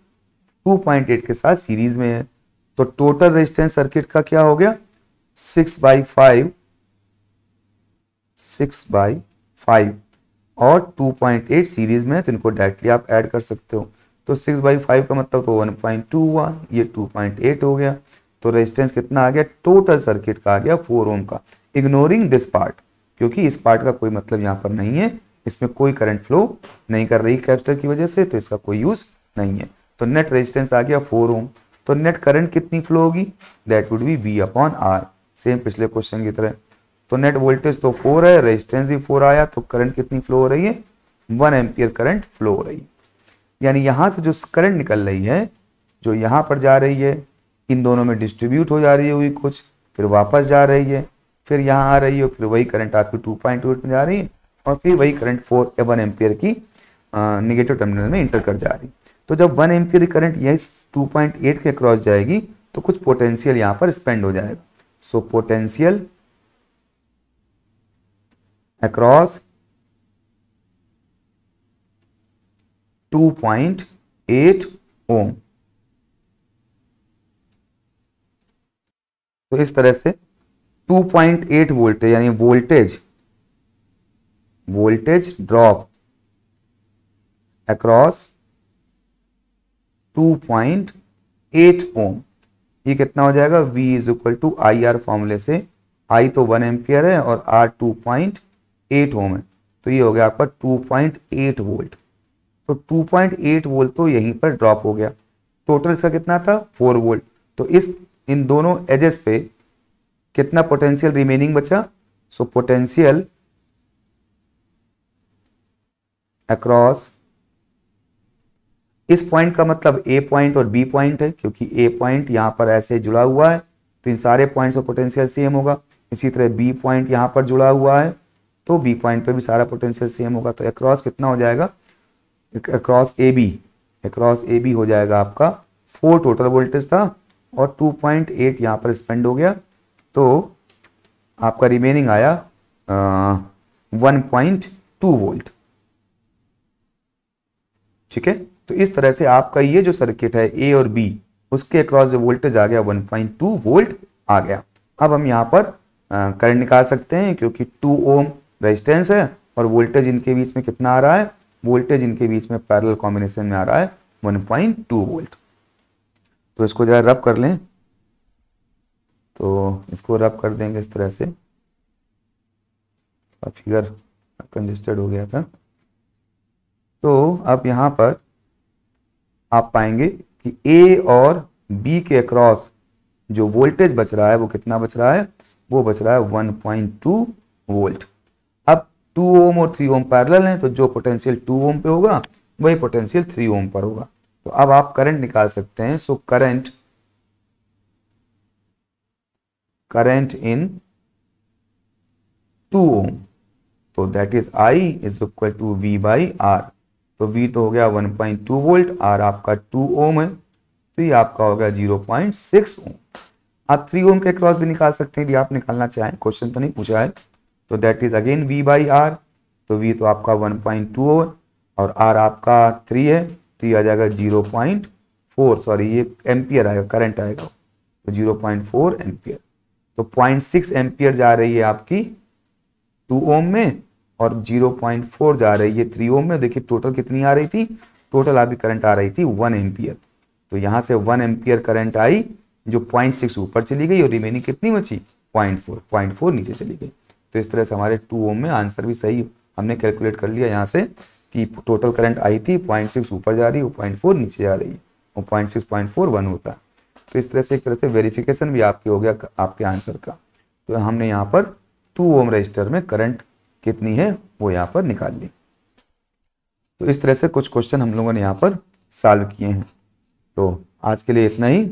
टू पॉइंट एट के साथ सीरीज में है तो टोटल रेजिस्टेंस सर्किट का क्या हो गया six by five six by five और टू पॉइंट एट सीरीज में तो इनको डायरेक्टली आप ऐड कर सकते हो तो सिक्स बाई फाइव का मतलब तो वन पॉइंट टू हुआ ये टू पॉइंट एट हो गया तो रेजिस्टेंस कितना आ गया टोटल सर्किट का आ गया फोर ओम का इग्नोरिंग दिस पार्ट क्योंकि इस पार्ट का कोई मतलब यहाँ पर नहीं है इसमें कोई करंट फ्लो नहीं कर रही कैप्चर की वजह से तो इसका कोई यूज़ नहीं है तो नेट रेजिस्टेंस आ गया फोर ओम तो नेट करंट कितनी फ्लो होगी that would be V upon R same पिछले क्वेश्चन की तरह तो नेट वोल्टेज तो फोर है रेजिस्टेंस भी फोर आया तो करंट कितनी फ्लो हो रही है वन एम्पियर करंट फ्लो हो रही है यानी यहाँ से जो करंट निकल रही है जो यहाँ पर जा रही है इन दोनों में डिस्ट्रीब्यूट हो जा रही है हुई कुछ फिर वापस जा रही है फिर यहाँ आ रही है फिर वही करंट आपकी टू पॉइंट एट में जा रही है और फिर वही करंट फोर वन एम्पियर की निगेटिव टर्मिनल में इंटर कर जा रही तो जब वन एम्पियर करंट यह टू पॉइंट एट के क्रॉस जाएगी तो कुछ पोटेंशियल यहाँ पर स्पेंड हो जाएगा सो पोटेंशियल अक्रॉस 2.8 ओम तो इस तरह से 2.8 वोल्टेज यानी voltage voltage drop across 2.8 ohm ये कितना हो जाएगा V is equal to I R फॉर्मूले से I तो 1 एम्पियर है और R 2.8 ओम है तो ये हो गया आपका 2.8 वोल्ट तो 2.8 वोल्ट तो यहीं पर ड्रॉप हो गया टोटल इसका कितना था 4 वोल्ट तो इस इन दोनों एजेस पे कितना पोटेंशियल रिमेनिंग बचा सो पोटेंशियल अक्रॉस इस पॉइंट का मतलब ए पॉइंट और बी पॉइंट है क्योंकि ए पॉइंट यहां पर ऐसे जुड़ा हुआ है तो इन सारे पॉइंट्स पर पोटेंशियल सेम होगा इसी तरह बी पॉइंट यहां पर जुड़ा हुआ है तो बी पॉइंट पर भी सारा पोटेंशियल सेम होगा तो अक्रॉस कितना हो जाएगा across A B across A B हो जाएगा आपका फोर टोटल वोल्टेज था और टू पॉइंट एट यहाँ पर स्पेंड हो गया तो आपका रिमेनिंग आया वन पॉइंट टू वोल्ट ठीक है तो इस तरह से आपका ये जो सर्किट है ए और बी उसके अक्रॉस जो वोल्टेज आ गया वन पॉइंट टू वोल्ट आ गया अब हम यहाँ पर करंट निकाल सकते हैं क्योंकि टू ओम रेजिस्टेंस है और वोल्टेज इनके बीच में कितना आ रहा है वोल्टेज इनके बीच में पैरल कॉम्बिनेशन में आ रहा है 1.2 वोल्ट तो इसको जरा रब कर लें तो इसको रब कर देंगे इस तरह से फिगर कंजेस्टेड हो गया था तो अब यहां पर आप पाएंगे कि ए और बी के अक्रॉस जो वोल्टेज बच रहा है वो कितना बच रहा है वो बच रहा है 1.2 वोल्ट टू ओम और थ्री ओम पैरेलल हैं तो जो पोटेंशियल टू ओम पे होगा वही पोटेंशियल थ्री ओम पर होगा तो अब आप करंट निकाल सकते हैं so current current in two ohm तो that is I is equal to V by R तो वी तो हो गया 1.2 वोल्ट आर आपका 2 ओम है तो ये आपका हो गया 0.6 ओम आप 3 ओम के क्रॉस भी निकाल सकते हैं यदि आप निकालना चाहें क्वेश्चन तो नहीं पूछा है तो that is again V by R तो वी तो आपका वन पॉइंट टू और आर आपका थ्री है तो ये आ जाएगा जीरो पॉइंट फोर सॉरी ये एम्पियर आएगा करंट आएगा तो जीरो पॉइंट फोर एम्पियर तो पॉइंट सिक्स एम्पियर जा रही है आपकी टू ओम में और जीरो पॉइंट फोर जा रही है थ्री ओम में देखिए टोटल कितनी आ रही थी टोटल अभी करंट आ रही थी वन एम्पियर तो यहाँ से वन एम्पियर करंट आई जो पॉइंट सिक्स ऊपर चली गई और रिमेनिंग कितनी बची पॉइंट फोर पॉइंट फोर नीचे चली गई तो इस तरह से हमारे टू ओम में आंसर भी सही हमने कैलकुलेट कर लिया यहाँ से कि टोटल करंट आई थी पॉइंट सिक्स ऊपर जा रही है पॉइंट फोर नीचे जा रही है और point six point four one होता है तो इस तरह से एक तरह से वेरिफिकेशन भी आपके हो गया आपके आंसर का तो हमने यहाँ पर टू ओम रजिस्टर में करंट कितनी है वो यहाँ पर निकाल ली तो इस तरह से कुछ क्वेश्चन हम लोगों ने यहाँ पर सॉल्व किए हैं तो आज के लिए इतना ही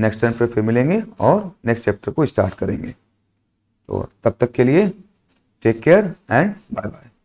नेक्स्ट टाइम पर फिर मिलेंगे और नेक्स्ट चैप्टर को स्टार्ट करेंगे तो तब तक के लिए take care and bye bye